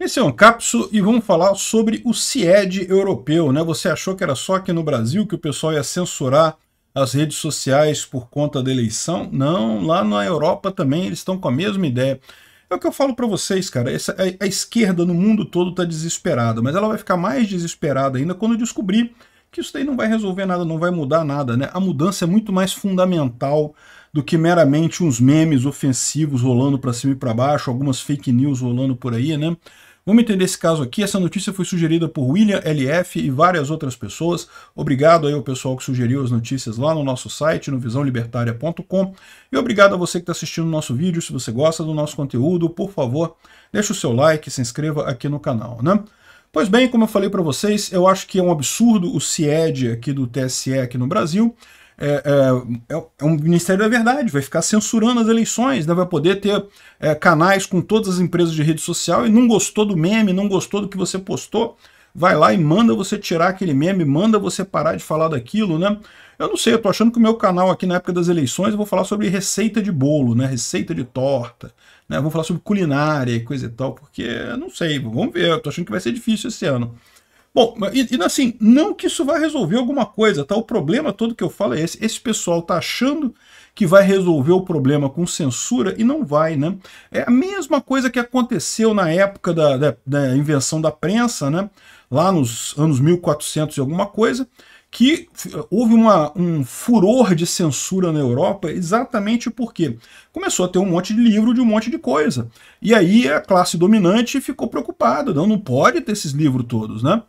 Esse é um capso e vamos falar sobre o CIED europeu. Né? Você achou que era só aqui no Brasil que o pessoal ia censurar as redes sociais por conta da eleição? Não, lá na Europa também eles estão com a mesma ideia. É o que eu falo para vocês, cara. Essa, a, a, esquerda no mundo todo está desesperada, mas ela vai ficar mais desesperada ainda quando descobrir que isso daí não vai resolver nada, não vai mudar nada. Né? A mudança é muito mais fundamental do que meramente uns memes ofensivos rolando para cima e para baixo, algumas fake news rolando por aí, né? Vamos entender esse caso aqui. Essa notícia foi sugerida por William LF e várias outras pessoas. Obrigado aí ao pessoal que sugeriu as notícias lá no nosso site, no visãolibertária.com. E obrigado a você que está assistindo o nosso vídeo. Se você gosta do nosso conteúdo, por favor, deixe o seu like, se inscreva aqui no canal, né? Pois bem, como eu falei para vocês, eu acho que é um absurdo o CIED aqui do TSE aqui no Brasil. É é, é, é, um Ministério da Verdade, vai ficar censurando as eleições, né? vai poder ter é, canais com todas as empresas de rede social e não gostou do meme, não gostou do que você postou, vai lá e manda você tirar aquele meme, manda você parar de falar daquilo, né? Eu não sei, eu tô achando que o meu canal aqui na época das eleições eu vou falar sobre receita de bolo, né? Receita de torta, né? vou falar sobre culinária e coisa e tal, porque não sei, vamos ver, eu tô achando que vai ser difícil esse ano. Bom, e, e assim, não que isso vai resolver alguma coisa, tá? O problema todo que eu falo é esse. Esse pessoal tá achando que vai resolver o problema com censura e não vai, né? É a mesma coisa que aconteceu na época da, da, da invenção da prensa, né? Lá nos anos 1400 e alguma coisa, que houve uma, um furor de censura na Europa exatamente porque começou a ter um monte de livro de um monte de coisa. E aí a classe dominante ficou preocupada, não, não pode ter esses livros todos, né?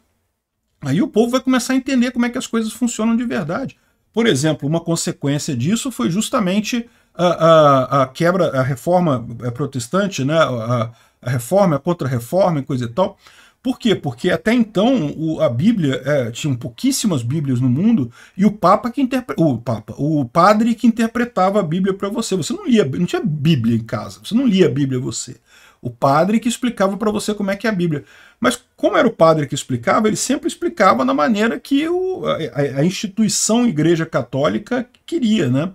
Aí o povo vai começar a entender como é que as coisas funcionam de verdade. Por exemplo, uma consequência disso foi justamente a, a, a quebra, a reforma é, protestante, né? a, a reforma, a contra-reforma e coisa e tal. Por quê? Porque até então o, a Bíblia é, tinha pouquíssimas Bíblias no mundo e o Papa que interpre... o Papa, o padre que interpretava a Bíblia para você. Você não lia, não tinha Bíblia em casa. Você não lia a Bíblia você. O padre que explicava para você como é que é a Bíblia. Mas como era o padre que explicava, ele sempre explicava na maneira que o, a, a instituição Igreja Católica queria, né?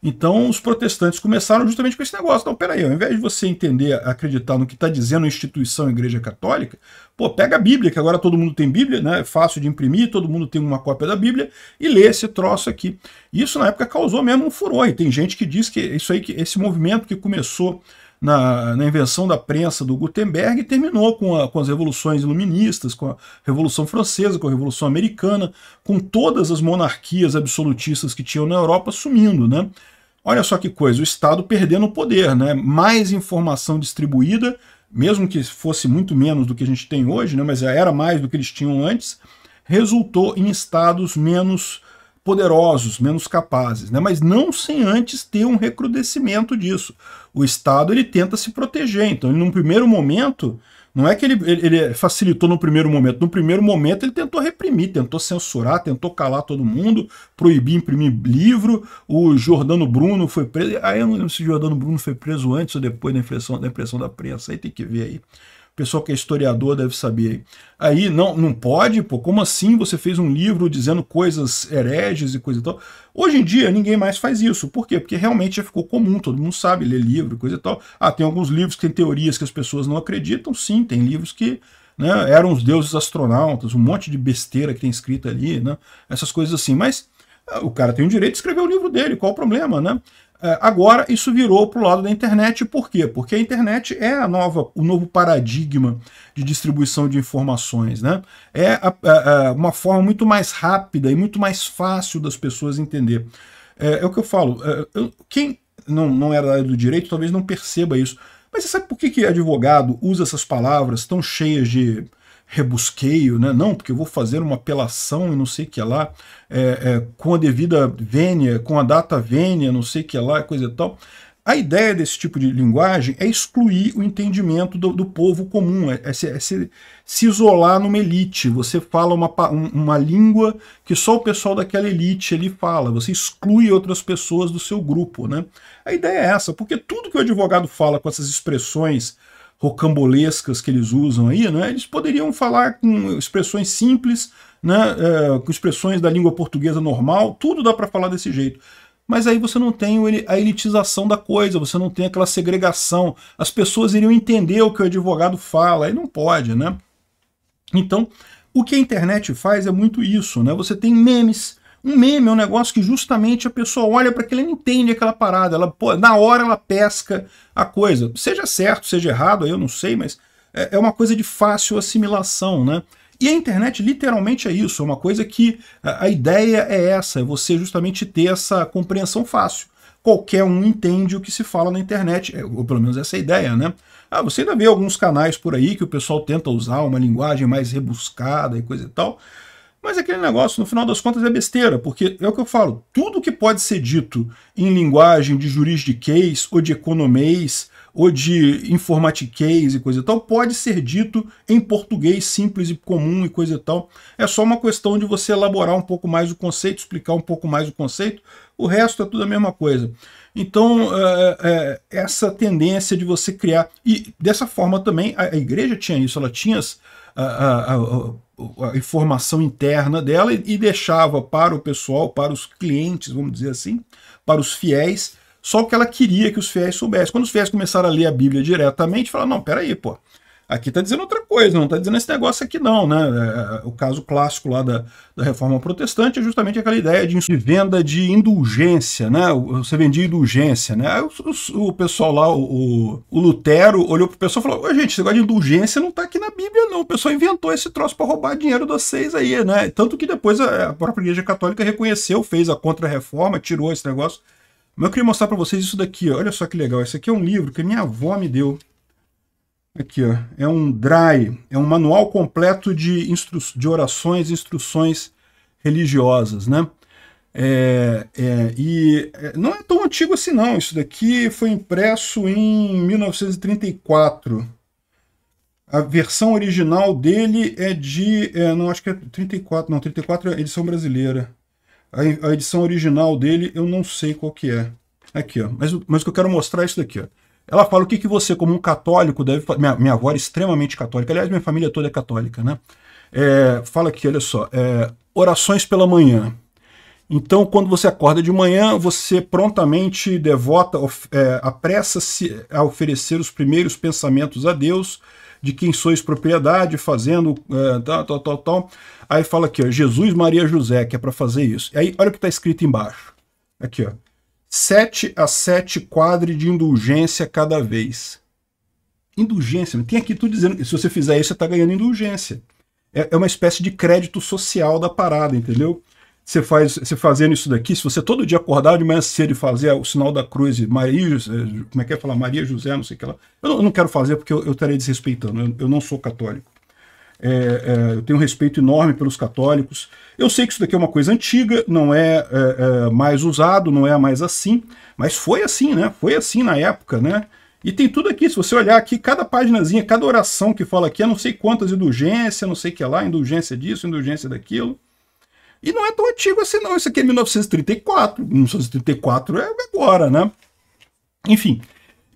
Então os protestantes começaram justamente com esse negócio. Não, peraí, ao invés de você entender, acreditar no que está dizendo a instituição a Igreja Católica, pô, pega a Bíblia, que agora todo mundo tem Bíblia, né? É fácil de imprimir, todo mundo tem uma cópia da Bíblia, e lê esse troço aqui. Isso na época causou mesmo um furor, e tem gente que diz que é isso aí, que esse movimento que começou na, na invenção da prensa do Gutenberg e terminou com, a, com as revoluções iluministas, com a Revolução Francesa, com a Revolução Americana, com todas as monarquias absolutistas que tinham na Europa sumindo, né? Olha só que coisa, o Estado perdendo o poder, né? Mais informação distribuída, mesmo que fosse muito menos do que a gente tem hoje, né? Mas era mais do que eles tinham antes, resultou em estados menos poderosos, menos capazes, né? mas não sem antes ter um recrudescimento disso. O Estado ele tenta se proteger, então ele, num primeiro momento, não é que ele, ele, facilitou no primeiro momento, no primeiro momento ele tentou reprimir, tentou censurar, tentou calar todo mundo, proibir imprimir livro, o Jordano Bruno foi preso, aí eu não lembro se o Jordano Bruno foi preso antes ou depois da impressão da, impressão da prensa, aí tem que ver aí pessoal que é historiador deve saber. Aí, não, não pode, pô, como assim você fez um livro dizendo coisas hereges e coisa e tal? Hoje em dia, ninguém mais faz isso. Por quê? Porque realmente já ficou comum, todo mundo sabe ler livro e coisa e tal. Ah, tem alguns livros que tem teorias que as pessoas não acreditam, sim, tem livros que né, eram os deuses astronautas, um monte de besteira que tem escrita ali, né, essas coisas assim, mas ah, o cara tem o direito de escrever o livro dele, qual o problema, né? É, agora, isso virou para o lado da internet, por quê? Porque a internet é a nova, o novo paradigma de distribuição de informações. Né? É a, a, é, a, é uma forma muito mais rápida e muito mais fácil das pessoas entender. É, é o que eu falo, é, eu, quem não, não era da área do direito talvez não perceba isso, mas você sabe por que, que advogado usa essas palavras tão cheias de rebusqueio, né? não, porque eu vou fazer uma apelação e não sei o que lá, é, é, com a devida vênia, com a data vênia, não sei o que lá, coisa e tal. A ideia desse tipo de linguagem é excluir o entendimento do, do povo comum, é, é, se, é, se, se isolar numa elite. Você fala uma, uma língua que só o pessoal daquela elite ali fala, você exclui outras pessoas do seu grupo. Né? A ideia é essa, porque tudo que o advogado fala com essas expressões rocambolescas que eles usam aí, né, eles poderiam falar com expressões simples, né, é, com expressões da língua portuguesa normal, tudo dá para falar desse jeito. Mas aí você não tem a elitização da coisa, você não tem aquela segregação. As pessoas iriam entender o que o advogado fala, aí não pode, né? Então, o que a internet faz é muito isso, né? Você tem memes, um meme é um negócio que justamente a pessoa olha para que ele entende aquela parada. Ela, pô, na hora ela pesca a coisa. Seja certo, seja errado, eu não sei, mas é, é uma coisa de fácil assimilação, né? E a internet literalmente é isso, é uma coisa que a, a ideia é essa, é você justamente ter essa compreensão fácil. Qualquer um entende o que se fala na internet, é, ou pelo menos essa é a ideia, né? Ah, você ainda vê alguns canais por aí que o pessoal tenta usar uma linguagem mais rebuscada e coisa e tal, mas aquele negócio, no final das contas, é besteira, porque é o que eu falo, tudo que pode ser dito em linguagem de juridiquês, ou de economês, ou de informatiquês e coisa e tal, pode ser dito em português simples e comum e coisa e tal. É só uma questão de você elaborar um pouco mais o conceito, explicar um pouco mais o conceito, o resto é tudo a mesma coisa. Então, é, é, é essa tendência de você criar... E dessa forma também, a, a igreja tinha isso, ela tinha... As, a, a, a, informação interna dela e, e deixava para o pessoal, para os clientes, vamos dizer assim, para os fiéis, só o que ela queria que os fiéis soubessem. Quando os fiéis começaram a ler a Bíblia diretamente, falaram, não, peraí, pô, Aqui está dizendo outra coisa, não está dizendo esse negócio aqui não. Né? É, é, o caso clássico lá da, da reforma protestante é justamente aquela ideia de venda de indulgência, né? você vendia indulgência. Né? Aí o, o, o pessoal lá, o, o Lutero, olhou para o pessoal e falou, gente, esse negócio de indulgência não está aqui na Bíblia não, o pessoal inventou esse troço para roubar dinheiro de vocês aí. Né? Tanto que depois a, a própria Igreja Católica reconheceu, fez a contra-reforma, tirou esse negócio. Mas eu queria mostrar para vocês isso daqui, olha só que legal, esse aqui é um livro que minha avó me deu. Aqui, ó, é um DRAI, é um manual completo de, instru de orações e instruções religiosas, né? É, é, e é, não é tão antigo assim não, isso daqui foi impresso em 1934. A versão original dele é de, é, não, acho que é 34, não, 34 é edição brasileira. A, a edição original dele eu não sei qual que é. Aqui, ó, mas, mas o que eu quero mostrar é isso daqui, ó. Ela fala o que, que você, como um católico, deve fazer. Minha, minha avó é extremamente católica, aliás, minha família toda é católica, né? É, fala aqui, olha só, é, orações pela manhã. Então, quando você acorda de manhã, você prontamente devota, é, apressa-se a oferecer os primeiros pensamentos a Deus, de quem sois propriedade, fazendo é, tal, tal, tal, tal. Aí fala aqui, ó, Jesus, Maria, José, que é para fazer isso. Aí olha o que está escrito embaixo. Aqui, ó sete a sete quadros de indulgência cada vez. Indulgência, tem aqui tudo dizendo que se você fizer isso, você está ganhando indulgência. É, é uma espécie de crédito social da parada, entendeu? Você, faz, você fazendo isso daqui, se você todo dia acordar de manhã cedo e fazer o sinal da cruz, Maria, como é que é falar? Maria José, não sei o que lá. Eu não, eu não quero fazer porque eu, eu estarei desrespeitando, eu, eu não sou católico é, é, eu tenho um respeito enorme pelos católicos. Eu sei que isso daqui é uma coisa antiga, não é, é, é, mais usado, não é mais assim, mas foi assim, né? Foi assim na época, né? E tem tudo aqui, se você olhar aqui, cada paginazinha, cada oração que fala aqui, eu é não sei quantas indulgências, não sei o que lá, indulgência disso, indulgência daquilo. E não é tão antigo assim não, isso aqui é 1934, 1934 é agora, né? Enfim,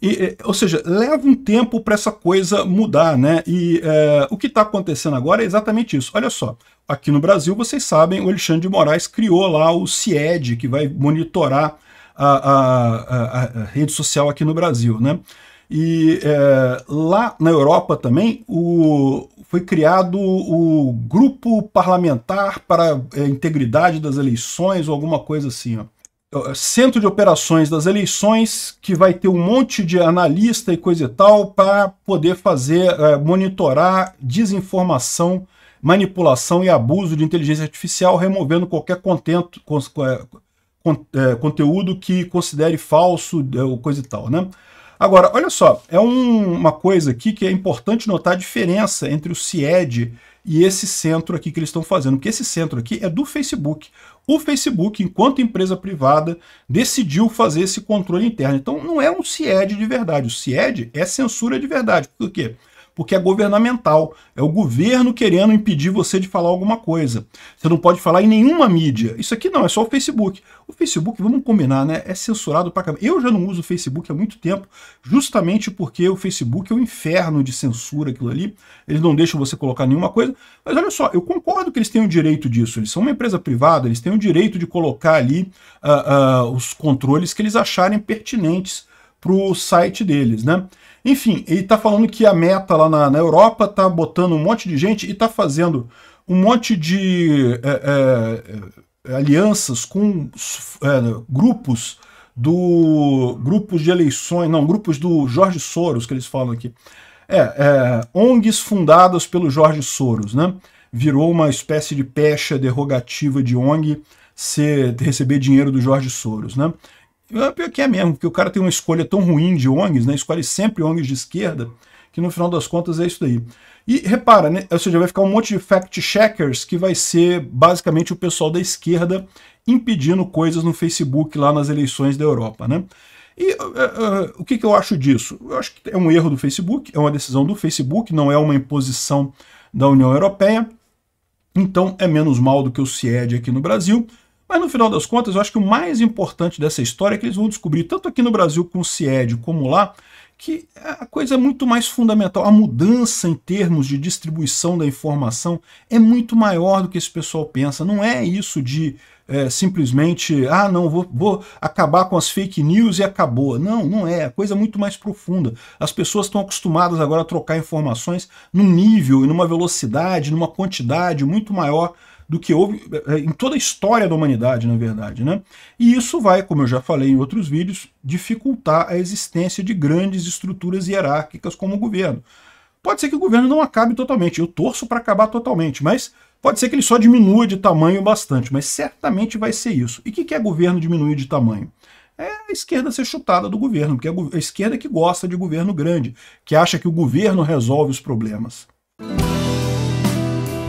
e, é, ou seja, leva um tempo para essa coisa mudar, né? E é, o que está acontecendo agora é exatamente isso. Olha só, aqui no Brasil, vocês sabem, o Alexandre de Moraes criou lá o CIED, que vai monitorar a, a, a, a rede social aqui no Brasil, né? E é, lá na Europa também o, foi criado o Grupo Parlamentar para a é, Integridade das Eleições ou alguma coisa assim. Ó. Eh, centro de operações das eleições, que vai ter um monte de analista e coisa e tal para poder fazer, é, monitorar desinformação, manipulação e abuso de inteligência artificial, removendo qualquer contento, eh, con, con, é, conteúdo que considere falso ou coisa e tal, né? Agora, olha só, é um, uma coisa aqui que é importante notar a diferença entre o CIED e esse centro aqui que eles estão fazendo, porque esse centro aqui é do Facebook o Facebook, enquanto empresa privada, decidiu fazer esse controle interno. Então não é um CIED de verdade. O CIED é censura de verdade. Por quê? Porque porque é governamental. É o governo querendo impedir você de falar alguma coisa. Você não pode falar em nenhuma mídia. Isso aqui não, é só o Facebook. O Facebook, vamos combinar, né? É censurado pra caramba. Eu já não uso o Facebook há muito tempo, justamente porque o Facebook é um inferno de censura, aquilo ali. Eles não deixam você colocar nenhuma coisa. Mas olha só, eu concordo que eles têm o direito disso. Eles são uma empresa privada, eles têm o direito de colocar ali uh, uh, os controles que eles acharem pertinentes para o site deles, né? Enfim, ele está falando que a meta lá na, na Europa está botando um monte de gente e está fazendo um monte de é, é, é alianças com é, grupos do grupos de eleições, não, grupos do Jorge Soros que eles falam aqui. É, é, ONGs fundadas pelo Jorge Soros, né? Virou uma espécie de pecha derrogativa de ONG ser, receber dinheiro do Jorge Soros, né? pior é que é mesmo, porque o cara tem uma escolha tão ruim de ONGs, né? escolhe sempre ONGs de esquerda, que no final das contas é isso daí. E repara, né? ou seja, vai ficar um monte de fact-checkers que vai ser basicamente o pessoal da esquerda impedindo coisas no Facebook lá nas eleições da Europa. Né? E uh, uh, o que, que eu acho disso? Eu acho que é um erro do Facebook, é uma decisão do Facebook, não é uma imposição da União Europeia, então é menos mal do que o CIED aqui no Brasil, mas no final das contas, eu acho que o mais importante dessa história é que eles vão descobrir, tanto aqui no Brasil com o CIED como lá, que a coisa é muito mais fundamental. A mudança em termos de distribuição da informação é muito maior do que esse pessoal pensa. Não é isso de é, simplesmente, ah, não, vou, vou acabar com as fake news e acabou. Não, não é. A coisa é muito mais profunda. As pessoas estão acostumadas agora a trocar informações num nível e numa velocidade, numa quantidade muito maior do que houve eh, em toda a história da humanidade, na verdade. Né? E isso vai, como eu já falei em outros vídeos, dificultar a existência de grandes estruturas hierárquicas como o governo. Pode ser que o governo não acabe totalmente, eu torço para acabar totalmente, mas pode ser que ele só diminua de tamanho bastante, mas certamente vai ser isso. E o que, que é governo diminuir de tamanho? é a esquerda ser chutada do governo, porque é a esquerda que gosta de governo grande, que acha que o governo resolve os problemas.